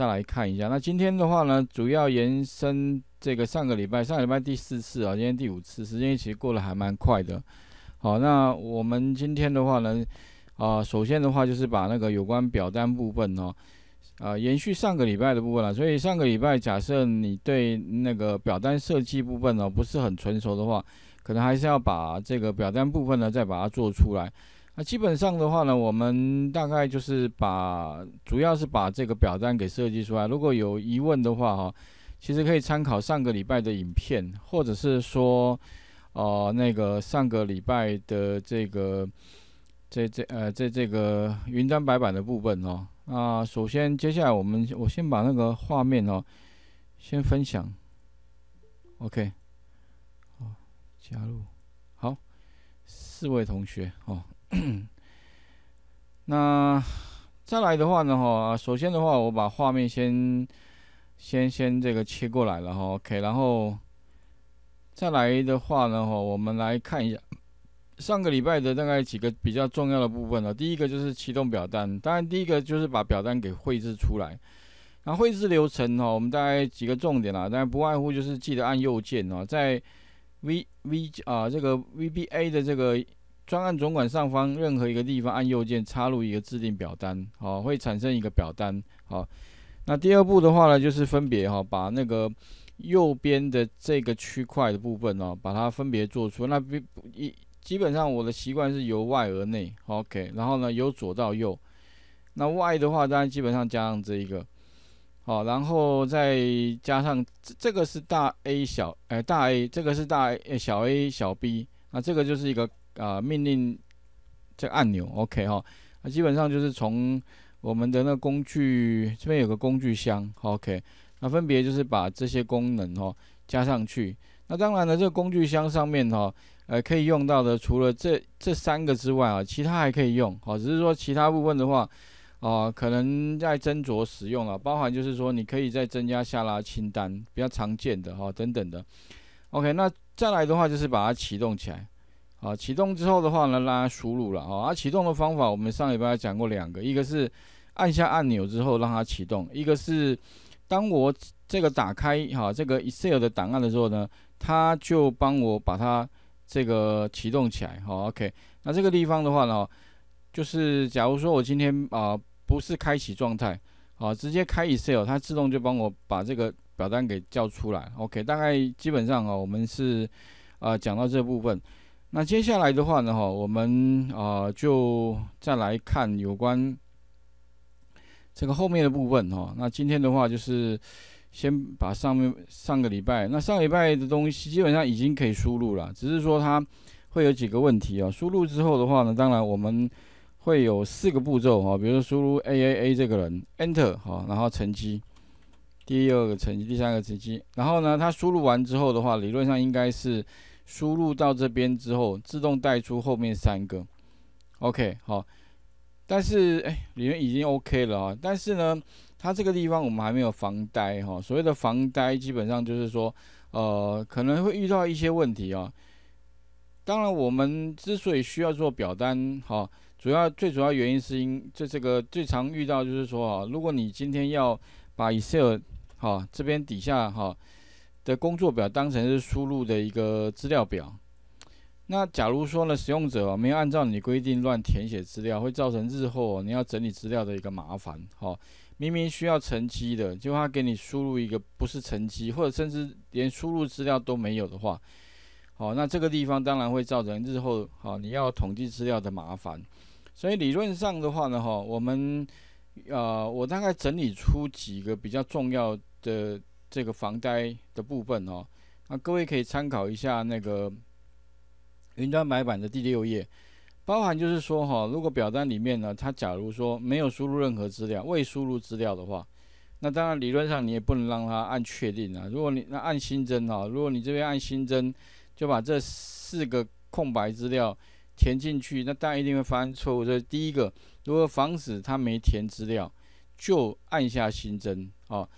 再来看一下，那今天的话呢，主要延伸这个上个礼拜，上个礼拜第四次啊，今天第五次，时间其实过得还蛮快的。好，那我们今天的话呢，啊，首先的话就是把那个有关表单部分呢，啊，延续上个礼拜的部分了。所以上个礼拜假设你对那个表单设计部分呢不是很成熟的话，可能还是要把这个表单部分呢再把它做出来。那基本上的话呢，我们大概就是把主要是把这个表单给设计出来。如果有疑问的话，哈，其实可以参考上个礼拜的影片，或者是说，呃，那个上个礼拜的这个这这呃这这个云端白板的部分哦。那首先接下来我们我先把那个画面哦先分享。OK，好，加入，好，四位同学哦。那再来的话呢？哈，首先的话，我把画面先先先这个切过来，了后 OK，然后再来的话呢？哈，我们来看一下上个礼拜的大概几个比较重要的部分啊。第一个就是启动表单，当然第一个就是把表单给绘制出来。那绘制流程呢？我们大概几个重点啦，当然不外乎就是记得按右键哦，在 V V 啊这个 VBA 的这个。专案总管上方任何一个地方按右键插入一个制定表单，好，会产生一个表单。好，那第二步的话呢，就是分别哈把那个右边的这个区块的部分呢，把它分别做出。那比一基本上我的习惯是由外而内，OK。然后呢，由左到右。那外的话当然基本上加上这一个，好，然后再加上这这个是大 A 小哎大 A，这个是大哎小 A 小 B，那这个就是一个。啊，命令这按钮，OK 哈，那基本上就是从我们的那个工具这边有个工具箱，OK，那分别就是把这些功能哈加上去。那当然呢，这个工具箱上面哈，呃，可以用到的除了这这三个之外啊，其他还可以用，好，只是说其他部分的话，啊，可能在斟酌使用啊，包含就是说你可以再增加下拉清单，比较常见的哈等等的，OK，那再来的话就是把它启动起来。啊，启动之后的话呢，让它输入了啊。启动的方法我们上礼拜讲过两个，一个是按下按钮之后让它启动，一个是当我这个打开哈这个 Excel 的档案的时候呢，它就帮我把它这个启动起来。好，OK。那这个地方的话呢，就是假如说我今天啊不是开启状态，啊直接开 Excel，它自动就帮我把这个表单给叫出来。OK，大概基本上啊，我们是啊讲到这部分。那接下来的话呢，哈，我们啊就再来看有关这个后面的部分，哈。那今天的话就是先把上面上个礼拜，那上礼拜的东西基本上已经可以输入了，只是说它会有几个问题啊。输入之后的话呢，当然我们会有四个步骤哈，比如说输入 A A A 这个人，Enter 哈，然后乘积，第一个乘积，第三个乘积，然后呢，它输入完之后的话，理论上应该是。输入到这边之后，自动带出后面三个，OK，好。但是，哎，里面已经 OK 了啊。但是呢，它这个地方我们还没有防呆哈。所谓的防呆，基本上就是说，呃，可能会遇到一些问题啊。当然，我们之所以需要做表单哈，主要最主要原因是因这这个最常遇到就是说啊，如果你今天要把 Excel 哈，这边底下哈。的工作表当成是输入的一个资料表，那假如说呢，使用者没有按照你规定乱填写资料，会造成日后你要整理资料的一个麻烦。好，明明需要成绩的，就他给你输入一个不是成绩，或者甚至连输入资料都没有的话，好，那这个地方当然会造成日后好你要统计资料的麻烦。所以理论上的话呢，哈，我们呃，我大概整理出几个比较重要的。这个房贷的部分哦，那各位可以参考一下那个云端买版的第六页，包含就是说哈，如果表单里面呢，他假如说没有输入任何资料，未输入资料的话，那当然理论上你也不能让他按确定啊。如果你那按新增哈，如果你这边按新增，就把这四个空白资料填进去，那当然一定会发生错误。这是第一个，如果房子他没填资料，就按下新增哦。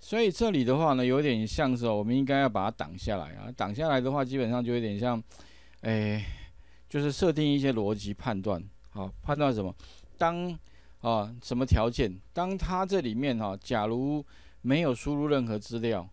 所以这里的话呢，有点像是哦，我们应该要把它挡下来啊。挡下来的话，基本上就有点像，哎，就是设定一些逻辑判断。好，判断什么？当啊什么条件？当它这里面哈，假如没有输入任何资料，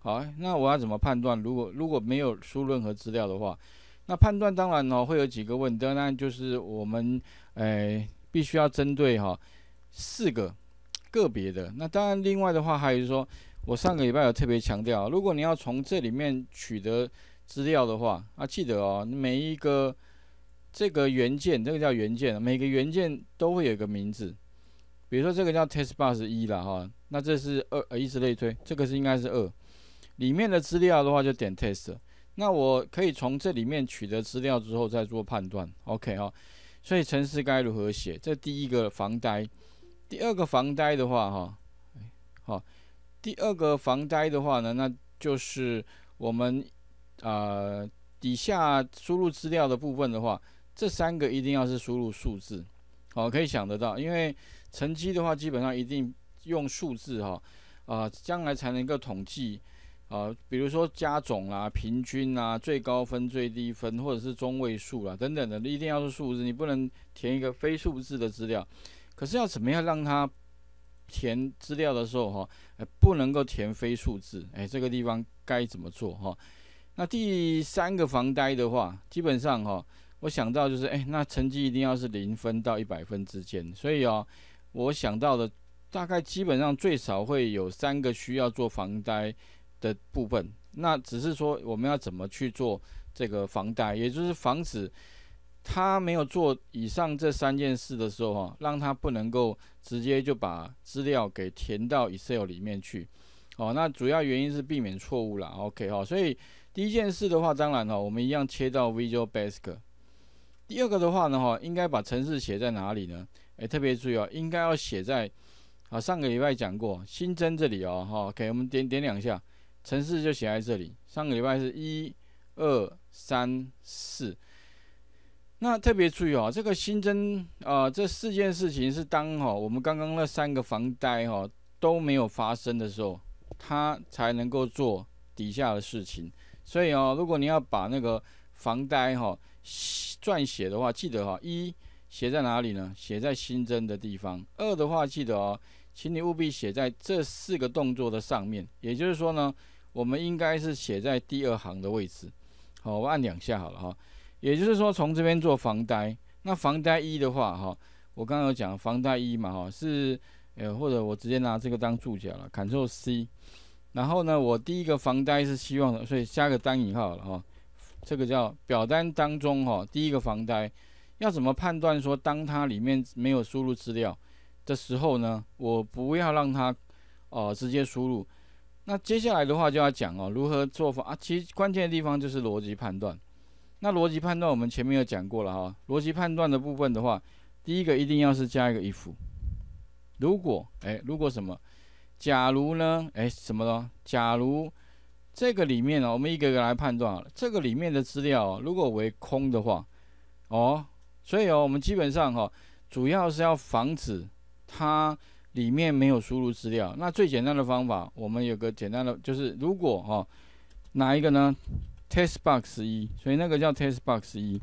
好，那我要怎么判断？如果如果没有输任何资料的话，那判断当然哦会有几个问，当然就是我们哎必须要针对哈四个。个别的，那当然，另外的话还有就是说，我上个礼拜有特别强调，如果你要从这里面取得资料的话，啊，记得哦，每一个这个原件，这个叫原件，每个原件都会有一个名字，比如说这个叫 test bus 一了哈，那这是二，呃，以此类推，这个是应该是二，里面的资料的话就点 test，那我可以从这里面取得资料之后再做判断，OK 哈，所以程式该如何写？这第一个房贷。第二个房贷的话，哈，好，第二个房贷的话呢，那就是我们啊底下输入资料的部分的话，这三个一定要是输入数字，好，可以想得到，因为成绩的话基本上一定用数字哈，啊，将来才能够统计啊，比如说加总啦、平均啦、最高分、最低分或者是中位数啦等等的，一定要是数字，你不能填一个非数字的资料。可是要怎么样让他填资料的时候哈，不能够填非数字，哎，这个地方该怎么做哈？那第三个防呆的话，基本上哈，我想到就是哎，那成绩一定要是零分到一百分之间，所以哦，我想到的大概基本上最少会有三个需要做防呆的部分。那只是说我们要怎么去做这个防呆，也就是防止。他没有做以上这三件事的时候，哈，让他不能够直接就把资料给填到 Excel 里面去，哦，那主要原因是避免错误啦。OK，哈，所以第一件事的话，当然哈，我们一样切到 Visual Basic。第二个的话呢，哈，应该把城市写在哪里呢？哎，特别注意哦，应该要写在，啊，上个礼拜讲过，新增这里哦，哈，OK，我们点点两下，城市就写在这里。上个礼拜是一、二、三、四。那特别注意哦，这个新增啊，这四件事情是当哈我们刚刚那三个房贷哈都没有发生的时候，它才能够做底下的事情。所以哦，如果你要把那个房贷哈撰写的话，记得哈一写在哪里呢？写在新增的地方。二的话，记得哦，请你务必写在这四个动作的上面。也就是说呢，我们应该是写在第二行的位置。好，我按两下好了哈。也就是说，从这边做房贷，那房贷一的话，哈，我刚刚有讲房贷一嘛，哈，是，呃，或者我直接拿这个当注脚了，Ctrl C，然后呢，我第一个房贷是希望的，所以加个单引号了，哈，这个叫表单当中，哈，第一个房贷要怎么判断说，当它里面没有输入资料的时候呢，我不要让它，哦，直接输入。那接下来的话就要讲哦，如何做法啊？其实关键的地方就是逻辑判断。那逻辑判断我们前面有讲过了哈，逻辑判断的部分的话，第一个一定要是加一个 if，如果哎如果什么，假如呢哎什么呢？假如这个里面呢，我们一个个来判断，这个里面的资料如果为空的话，哦，所以哦我们基本上哈，主要是要防止它里面没有输入资料。那最简单的方法，我们有个简单的就是如果哈，哪一个呢？test box 一，所以那个叫 test box 一。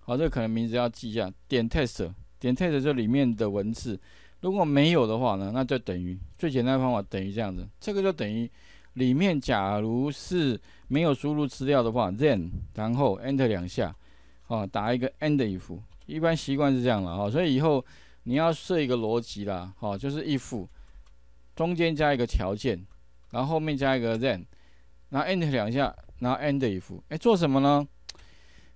好，这可能名字要记一下。点 test，点 test 就里面的文字。如果没有的话呢，那就等于最简单的方法等于这样子。这个就等于里面，假如是没有输入资料的话，then 然后 enter 两下，好，打一个 end if。一般习惯是这样了，好，所以以后你要设一个逻辑啦，好，就是 if 中间加一个条件，然后后面加一个 then，那 enter 两下。后 end if，哎，做什么呢？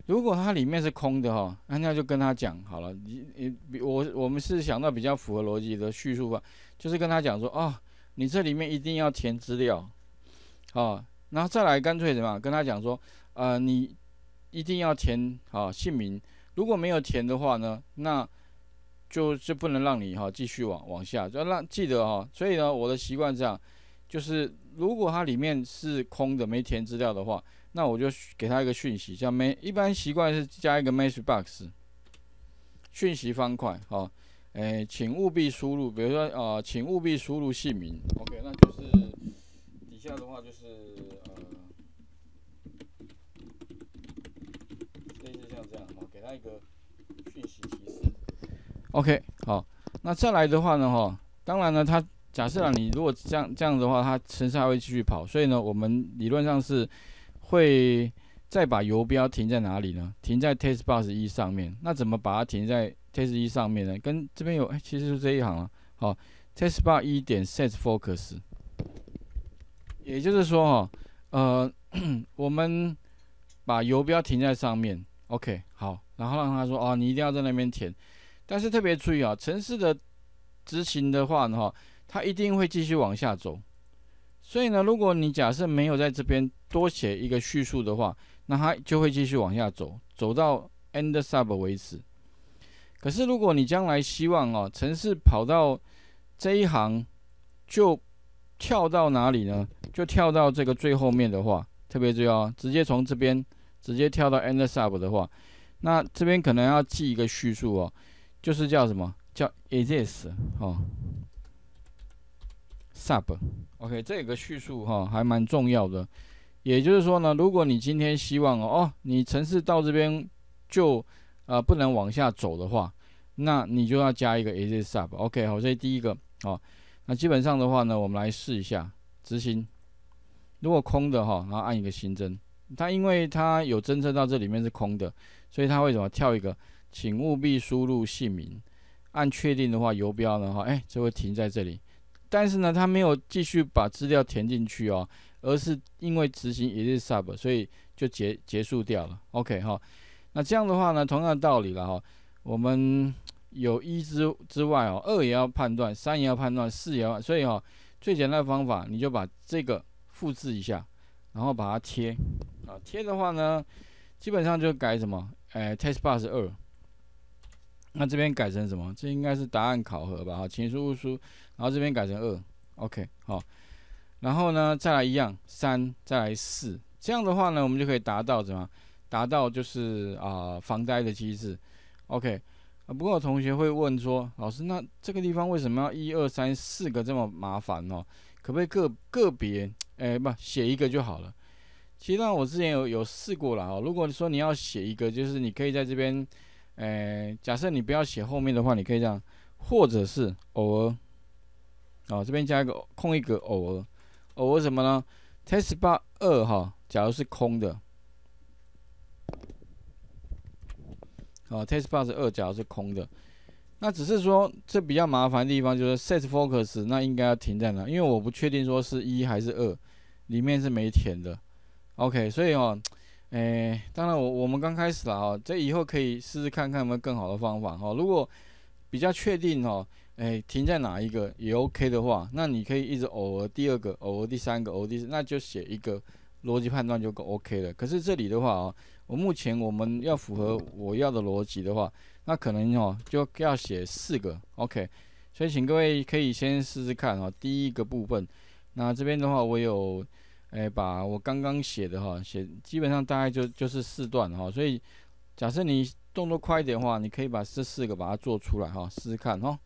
如果它里面是空的哈，那那就跟他讲好了。你你，我我们是想到比较符合逻辑的叙述法，就是跟他讲说啊，你这里面一定要填资料，啊，然后再来干脆什么，跟他讲说啊，你一定要填好姓名，如果没有填的话呢，那就是不能让你哈继续往往下，要让记得哈。所以呢，我的习惯这样，就是。如果它里面是空的，没填资料的话，那我就给他一个讯息，像每一般习惯是加一个 message box 讯息方块，哦，哎，请务必输入，比如说，呃，请务必输入姓名。OK，那就是底下的话就是呃，类似像这样，哈，给他一个讯息提示。OK，好，那再来的话呢，哈，当然呢，它。假设啊，你如果这样这样的话，它市还会继续跑，所以呢，我们理论上是会再把游标停在哪里呢？停在 test bus 一上面。那怎么把它停在 test 一上面呢？跟这边有，哎，其实是这一行啊。好，test bus 一点 set focus，也就是说哈，呃，我们把游标停在上面。OK，好，然后让他说哦，你一定要在那边填。但是特别注意啊，城市的执行的话，呢，哈。它一定会继续往下走，所以呢，如果你假设没有在这边多写一个叙述的话，那它就会继续往下走，走到 end sub 为止。可是如果你将来希望哦，程式跑到这一行就跳到哪里呢？就跳到这个最后面的话，特别注意直接从这边直接跳到 end sub 的话，那这边可能要记一个叙述哦，就是叫什么叫 i s t h i s 哦。Sub，OK，这有个叙述哈，还蛮重要的。也就是说呢，如果你今天希望哦，你城市到这边就啊不能往下走的话，那你就要加一个 is sub，OK，好，这是第一个。好，那基本上的话呢，我们来试一下执行。如果空的哈，然后按一个新增，它因为它有侦测到这里面是空的，所以它会怎么跳一个，请务必输入姓名。按确定的话，游标呢哈，哎，就会停在这里。但是呢，他没有继续把资料填进去哦，而是因为执行 i 日 sub，所以就结结束掉了。OK 哈，那这样的话呢，同样的道理了哈，我们有一之之外哦，二也要判断，三也要判断，四也要，所以哈，最简单的方法，你就把这个复制一下，然后把它贴啊，贴的话呢，基本上就改什么，哎，test pass 二。那这边改成什么？这应该是答案考核吧？哈，请输入书，然后这边改成二，OK，好。然后呢，再来一样，三，再来四。这样的话呢，我们就可以达到什么？达到就是啊，防呆的机制，OK。啊，不过有同学会问说，老师，那这个地方为什么要一二三四个这么麻烦呢？可不可以个个别，哎，不写一个就好了？其实呢，我之前有有试过了啊。如果说你要写一个，就是你可以在这边。哎，假设你不要写后面的话，你可以这样，或者是偶尔，哦，这边加一个空一格，偶尔，偶尔什么呢？test bar 二哈，假如是空的，哦 t e s t bar 是二，假如是空的，那只是说这比较麻烦的地方就是 set focus，那应该要停在哪？因为我不确定说是一还是二，里面是没填的，OK，所以哦。哎，当然我我们刚开始啦哈，这以后可以试试看看有没有更好的方法哈。如果比较确定哦，哎停在哪一个也 OK 的话，那你可以一直偶尔第二个，偶尔第三个，偶第四，那就写一个逻辑判断就够 OK 了。可是这里的话啊，我目前我们要符合我要的逻辑的话，那可能哦就要写四个 OK。所以请各位可以先试试看啊，第一个部分，那这边的话我有。哎，把我刚刚写的哈，写基本上大概就就是四段哈，所以假设你动作快一点的话，你可以把这四个把它做出来哈，试试看哈。